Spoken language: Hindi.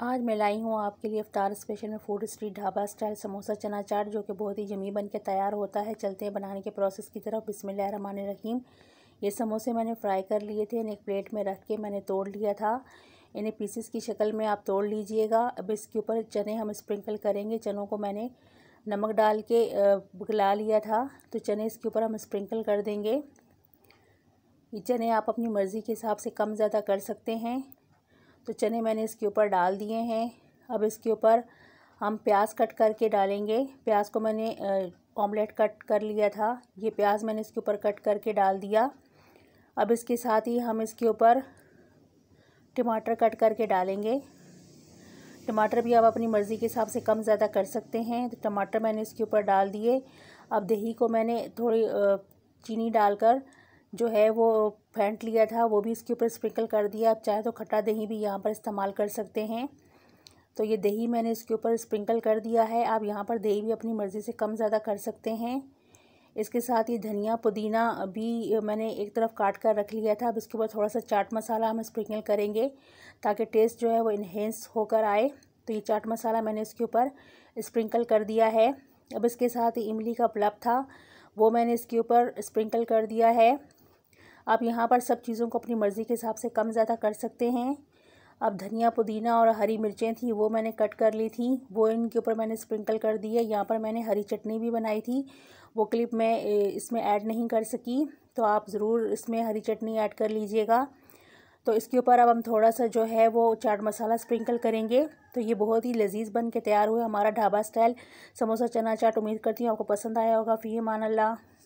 आज मैं लाई हूँ आपके लिए अफ्तार स्पेशल में food street dhaba style samosa chana chaat जो कि बहुत ही जमी बन के तैयार होता है चलते हैं बनाने के प्रोसेस की तरफ बिसमान रहीम ये समोसे मैंने फ्राई कर लिए थे इन्हें एक प्लेट में रख के मैंने तोड़ लिया था इन्हें पीसेस की शक्ल में आप तोड़ लीजिएगा अब इसके ऊपर चने हम स्प्रिंकल करेंगे चनों को मैंने नमक डाल के गला लिया था तो चने इसके ऊपर हम स्प्रिंकल कर देंगे ये चने आप अपनी मर्ज़ी के हिसाब से कम ज़्यादा कर सकते हैं तो चने मैंने इसके ऊपर डाल दिए हैं अब इसके ऊपर हम प्याज कट करके डालेंगे प्याज को मैंने ऑमलेट कट कर लिया था ये प्याज मैंने इसके ऊपर कट करके डाल दिया अब इसके साथ ही हम इसके ऊपर टमाटर कट करके डालेंगे टमाटर भी आप अपनी मर्ज़ी के हिसाब से कम ज़्यादा कर सकते हैं तो टमाटर मैंने इसके ऊपर डाल दिए अब दही को मैंने थोड़ी चीनी डालकर जो है वो फेंट लिया था वो भी इसके ऊपर स्प्रिंकल कर दिया आप चाहे तो खट्टा दही भी यहाँ पर इस्तेमाल कर सकते हैं तो ये दही मैंने इसके ऊपर स्प्रिंकल कर दिया है आप यहाँ पर दही भी अपनी मर्ज़ी से कम ज़्यादा कर सकते हैं इसके साथ ये धनिया पुदीना भी मैंने एक तरफ काट कर रख लिया था अब इसके ऊपर थोड़ा सा चाट मसाला हम स्प्रिंकल करेंगे ताकि टेस्ट जो है वो इन्हेंस होकर आए तो ये चाट मसाला मैंने इसके ऊपर स्प्रिंकल कर दिया है अब इसके साथ ही इमली का प्लब था वो मैंने इसके ऊपर स्प्रिंकल कर दिया है आप यहाँ पर सब चीज़ों को अपनी मर्ज़ी के हिसाब से कम ज़्यादा कर सकते हैं अब धनिया पुदीना और हरी मिर्चें थी वो मैंने कट कर ली थी वो इनके ऊपर मैंने स्प्रिंकल कर दी है यहाँ पर मैंने हरी चटनी भी बनाई थी वो क्लिप मैं इसमें ऐड नहीं कर सकी तो आप ज़रूर इसमें हरी चटनी ऐड कर लीजिएगा तो इसके ऊपर अब हम थोड़ा सा जो है वो चाट मसाला स्प्रिंकल करेंगे तो ये बहुत ही लजीज बन के तैयार हुआ हमारा ढाबा स्टाइल समोसा चना चाट उम्मीद करती हूँ आपको पसंद आया होगा फ़ी मान अल्लाह